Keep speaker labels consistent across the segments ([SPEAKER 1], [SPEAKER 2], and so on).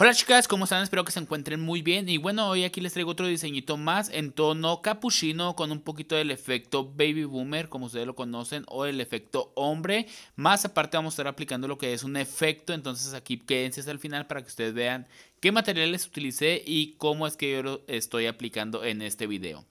[SPEAKER 1] Hola chicas, ¿cómo están? Espero que se encuentren muy bien y bueno, hoy aquí les traigo otro diseñito más en tono capuchino con un poquito del efecto baby boomer como ustedes lo conocen o el efecto hombre, más aparte vamos a estar aplicando lo que es un efecto, entonces aquí quédense hasta el final para que ustedes vean qué materiales utilicé y cómo es que yo lo estoy aplicando en este video.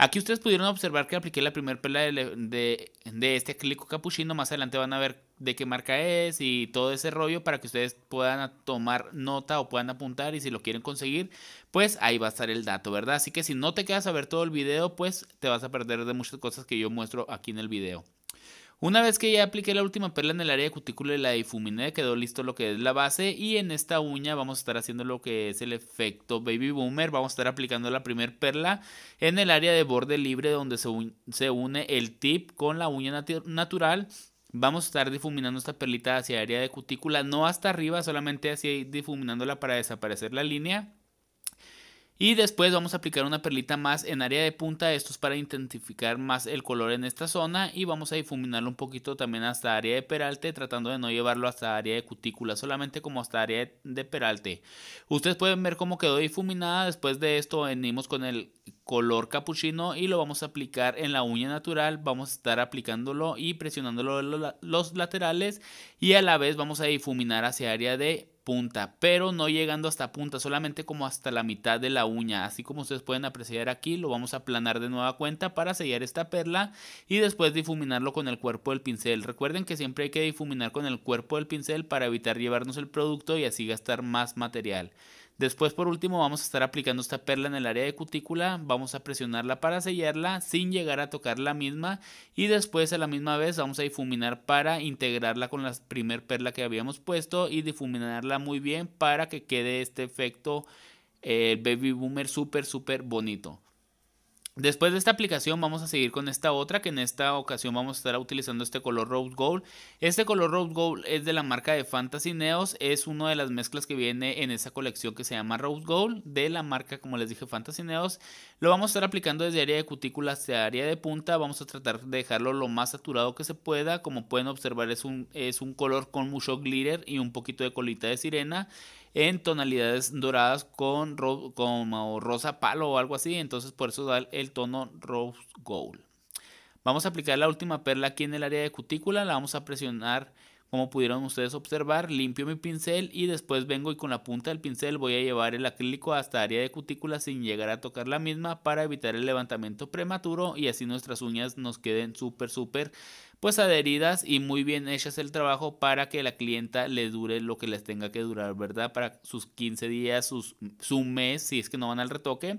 [SPEAKER 1] Aquí ustedes pudieron observar que apliqué la primera pela de, este acrílico capuchino. Más adelante van a ver de qué marca es y todo ese rollo para que ustedes puedan tomar nota o puedan apuntar y si lo quieren conseguir, pues ahí va a estar el dato, ¿verdad? Así que si no te quedas a ver todo el video, pues te vas a perder de muchas cosas que yo muestro aquí en el video. Una vez que ya apliqué la última perla en el área de cutícula y la difuminé, quedó listo lo que es la base y en esta uña vamos a estar haciendo lo que es el efecto baby boomer. Vamos a estar aplicando la primer perla en el área de borde libre donde se, une el tip con la uña natural. Vamos a estar difuminando esta perlita hacia el área de cutícula, no hasta arriba, solamente así difuminándola para desaparecer la línea. Y después vamos a aplicar una perlita más en área de punta, esto es para intensificar más el color en esta zona y vamos a difuminarlo un poquito también hasta área de peralte, tratando de no llevarlo hasta área de cutícula, solamente como hasta área de peralte. Ustedes pueden ver cómo quedó difuminada, después de esto venimos con el color capuchino y lo vamos a aplicar en la uña natural. Vamos a estar aplicándolo y presionándolo los laterales y a la vez vamos a difuminar hacia área de punta, pero no llegando hasta punta, solamente como hasta la mitad de la uña. Así como ustedes pueden apreciar aquí, lo vamos a aplanar de nueva cuenta para sellar esta perla y después difuminarlo con el cuerpo del pincel. Recuerden que siempre hay que difuminar con el cuerpo del pincel para evitar llevarnos el producto y así gastar más material. Después, por último, vamos a estar aplicando esta perla en el área de cutícula. Vamos a presionarla para sellarla sin llegar a tocar la misma. Y después, a la misma vez, vamos a difuminar para integrarla con la primer perla que habíamos puesto y difuminarla muy bien para que quede este efecto el eh, baby boomer súper, súper bonito. Después de esta aplicación vamos a seguir con esta otra que en esta ocasión vamos a estar utilizando este color Rose Gold. Este color Rose Gold es de la marca de Fantasy Neos, es una de las mezclas que viene en esa colección que se llama Rose Gold de la marca como les dije Fantasy Neos. Lo vamos a estar aplicando desde área de cutícula hasta área de punta, vamos a tratar de dejarlo lo más saturado que se pueda. Como pueden observar es un, es un color con mucho glitter y un poquito de colita de sirena en tonalidades doradas con rosa palo o algo así, entonces por eso da el tono rose gold. Vamos a aplicar la última perla aquí en el área de cutícula, la vamos a presionar como pudieron ustedes observar, limpio mi pincel y después vengo y con la punta del pincel voy a llevar el acrílico hasta área de cutícula sin llegar a tocar la misma para evitar el levantamiento prematuro y así nuestras uñas nos queden súper súper pues adheridas y muy bien hechas el trabajo para que la clienta le dure lo que les tenga que durar, ¿verdad? Para sus 15 días, sus, su mes, si es que no van al retoque.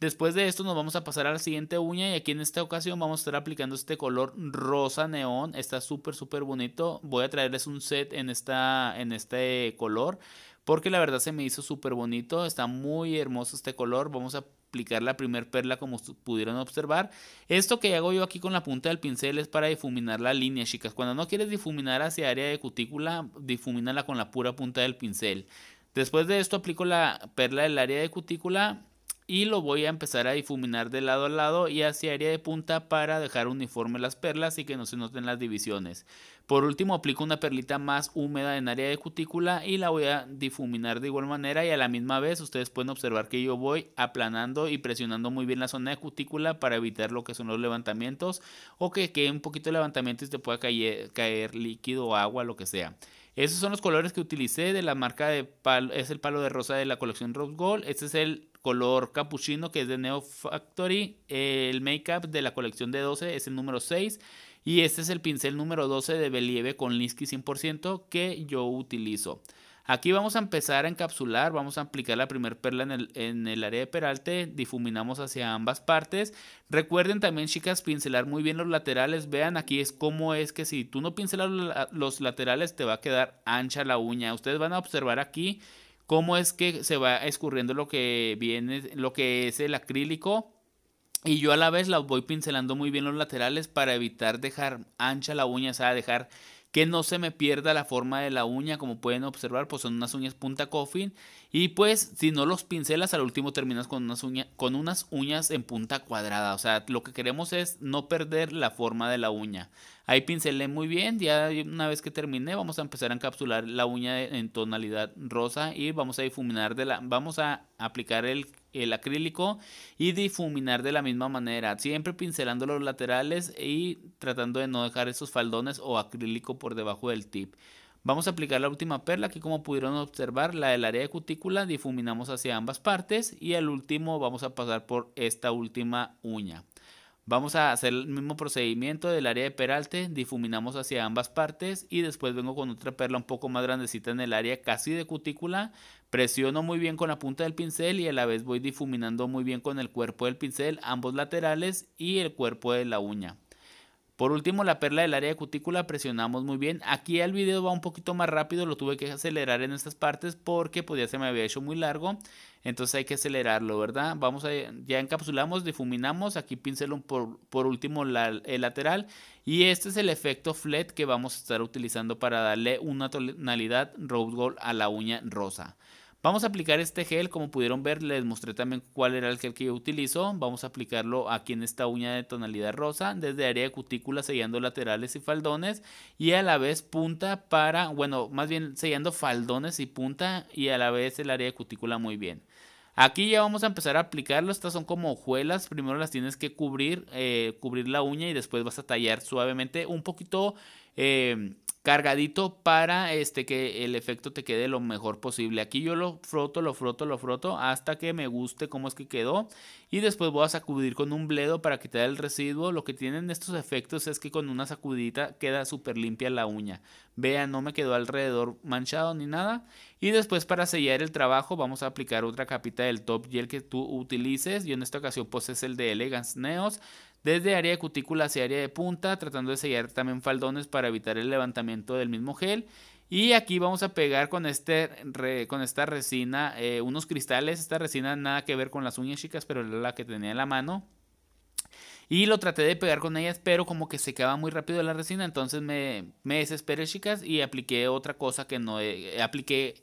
[SPEAKER 1] Después de esto nos vamos a pasar a la siguiente uña y aquí en esta ocasión vamos a estar aplicando este color rosa neón. Está súper, súper bonito. Voy a traerles un set en, esta, en este color porque la verdad se me hizo súper bonito. Está muy hermoso este color. Vamos a aplicar la primer perla como pudieron observar. Esto que hago yo aquí con la punta del pincel es para difuminar la línea, chicas. Cuando no quieres difuminar hacia área de cutícula, difumínala con la pura punta del pincel. Después de esto aplico la perla del área de cutícula y lo voy a empezar a difuminar de lado a lado y hacia área de punta para dejar uniforme las perlas y que no se noten las divisiones. Por último aplico una perlita más húmeda en área de cutícula y la voy a difuminar de igual manera y a la misma vez ustedes pueden observar que yo voy aplanando y presionando muy bien la zona de cutícula para evitar lo que son los levantamientos o que quede un poquito de levantamiento y te pueda caer, caer líquido o agua, lo que sea. Esos son los colores que utilicé de la marca de palo, es el palo de rosa de la colección Rose Gold. Este es el color capuchino que es de Neo Factory. El make-up de la colección de 12 es el número 6. Y este es el pincel número 12 de Believe con Linsky 100% que yo utilizo. Aquí vamos a empezar a encapsular, vamos a aplicar la primer perla en el, en el, área de peralte, difuminamos hacia ambas partes. Recuerden también chicas pincelar muy bien los laterales, vean aquí es cómo es que si tú no pincelas los laterales te va a quedar ancha la uña. Ustedes van a observar aquí cómo es que se va escurriendo lo que viene, lo que es el acrílico. Y yo a la vez la voy pincelando muy bien los laterales para evitar dejar ancha la uña, o sea, dejar que no se me pierda la forma de la uña, como pueden observar, pues son unas uñas punta coffin y pues si no los pincelas al último terminas con unas uñas con unas uñas en punta cuadrada, o sea, lo que queremos es no perder la forma de la uña. Ahí pincelé muy bien, ya una vez que terminé vamos a empezar a encapsular la uña en tonalidad rosa y vamos a difuminar de la vamos a aplicar el el acrílico y difuminar de la misma manera, siempre pincelando los laterales y tratando de no dejar esos faldones o acrílico por debajo del tip. Vamos a aplicar la última perla que como pudieron observar la del área de cutícula difuminamos hacia ambas partes y al último vamos a pasar por esta última uña. Vamos a hacer el mismo procedimiento del área de peralte, difuminamos hacia ambas partes y después vengo con otra perla un poco más grandecita en el área casi de cutícula. Presiono muy bien con la punta del pincel y a la vez voy difuminando muy bien con el cuerpo del pincel ambos laterales y el cuerpo de la uña. Por último, la perla del área de cutícula presionamos muy bien. Aquí el video va un poquito más rápido, lo tuve que acelerar en estas partes porque podía pues, ya se me había hecho muy largo. Entonces hay que acelerarlo, ¿verdad? Vamos a, ya encapsulamos, difuminamos, aquí pincelón por, por último el lateral. Y este es el efecto flat e que vamos a estar utilizando para darle una tonalidad rose gold a la uña rosa. Vamos a aplicar este gel, como pudieron ver, les mostré también cuál era el gel que yo utilizo. Vamos a aplicarlo aquí en esta uña de tonalidad rosa, desde área de cutícula sellando laterales y faldones y a la vez punta para, bueno, más bien sellando faldones y punta y a la vez el área de cutícula muy bien. Aquí ya vamos a empezar a aplicarlo, estas son como hojuelas, primero las tienes que cubrir, eh, cubrir la uña y después vas a tallar suavemente, un poquito... Eh, cargadito para este, que el efecto te quede lo mejor posible. Aquí yo lo froto, lo froto, lo froto hasta que me guste cómo es que quedó. Y después voy a sacudir con un bledo para quitar el residuo. Lo que tienen estos efectos es que con una sacudita queda súper limpia la uña. Vean, no me quedó alrededor manchado ni nada. Y después para sellar el trabajo vamos a aplicar otra capita del top gel que tú utilices. Yo en esta ocasión pues el de Elegance Neos. Desde área de cutícula hacia área de punta, tratando de sellar también faldones para evitar el levantamiento del mismo gel. Y aquí vamos a pegar con, este, con esta resina eh, unos cristales. Esta resina nada que ver con las uñas chicas, pero la que tenía en la mano. Y lo traté de pegar con ellas, pero como que se muy rápido la resina. Entonces me, me desesperé, chicas, y apliqué otra cosa que no... apliqué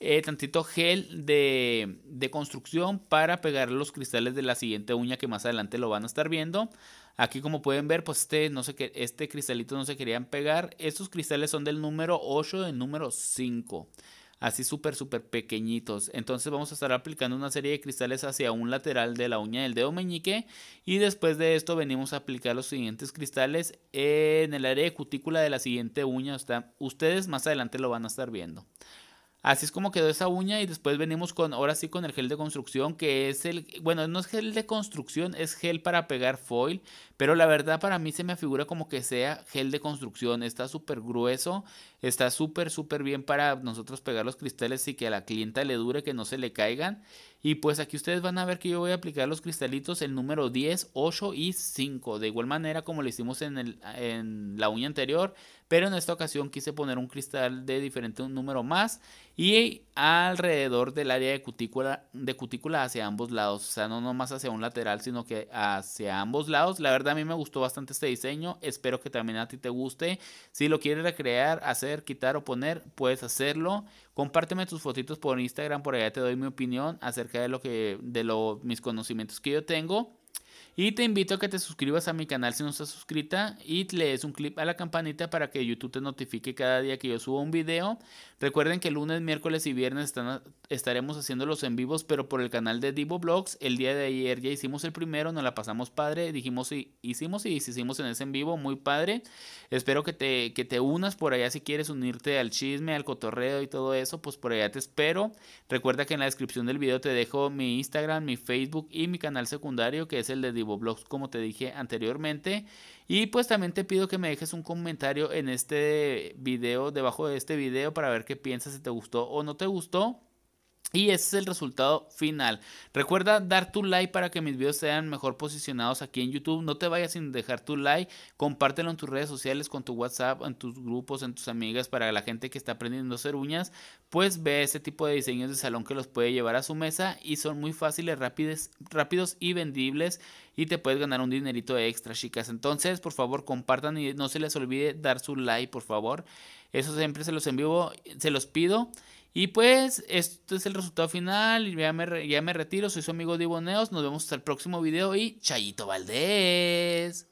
[SPEAKER 1] eh, tantito gel de, construcción para pegar los cristales de la siguiente uña que más adelante lo van a estar viendo. Aquí como pueden ver, pues este, no sé este cristalito no se querían pegar. Estos cristales son del número 8, del número 5. Así súper, súper pequeñitos. Entonces vamos a estar aplicando una serie de cristales hacia un lateral de la uña del dedo meñique. Y después de esto venimos a aplicar los siguientes cristales en el área de cutícula de la siguiente uña. Ustedes más adelante lo van a estar viendo. Así es como quedó esa uña y después venimos con, ahora sí, con el gel de construcción, que es el, bueno, no es gel de construcción, es gel para pegar foil, pero la verdad para mí se me figura como que sea gel de construcción, está súper grueso, está súper, súper bien para nosotros pegar los cristales y que a la clienta le dure, que no se le caigan. Y pues aquí ustedes van a ver que yo voy a aplicar los cristalitos el número 10, 8 y 5. De igual manera como lo hicimos en, el, en la uña anterior. Pero en esta ocasión quise poner un cristal de diferente número más. Y alrededor del área de cutícula, de cutícula hacia ambos lados. O sea, no nomás hacia un lateral, sino que hacia ambos lados. La verdad a mí me gustó bastante este diseño. Espero que también a ti te guste. Si lo quieres recrear, hacer, quitar o poner, puedes hacerlo. Compárteme tus fotitos por Instagram. Por allá te doy mi opinión hacer de lo que de mis conocimientos que yo tengo y te invito a que te suscribas a mi canal si no estás suscrita y le des un clip a la campanita para que YouTube te notifique cada día que yo subo un video. Recuerden que lunes, miércoles y viernes estaremos haciendo los en vivos, pero por el canal de Divo Blogs. El día de ayer ya hicimos el primero, nos la pasamos padre, dijimos y hicimos y hicimos en ese en vivo, muy padre. Espero que te, que te unas por allá si quieres unirte al chisme, al cotorreo y todo eso, pues por allá te espero. Recuerda que en la descripción del video te dejo mi Instagram, mi Facebook y mi canal secundario que es el de Divo Blogs, como te dije anteriormente. Y pues también te pido que me dejes un comentario en este video, debajo de este video, para ver qué piensas, si te gustó o no te gustó. Y ese es el resultado final. Recuerda dar tu like para que mis videos sean mejor posicionados aquí en YouTube. No te vayas sin dejar tu like. Compártelo en tus redes sociales, con tu WhatsApp, en tus grupos, en tus amigas. Para la gente que está aprendiendo a hacer uñas, pues ve ese tipo de diseños de salón que los puede llevar a su mesa. Y son muy fáciles, rápidos, rápidos y vendibles. Y te puedes ganar un dinerito extra, chicas. Entonces, por favor, compartan y no se les olvide dar su like, por favor. Eso siempre se los envío, se los pido. Y pues, este es el resultado final. Ya me, ya me retiro. Soy su amigo Diboneos. Nos vemos hasta el próximo video. Y Chayito Valdés.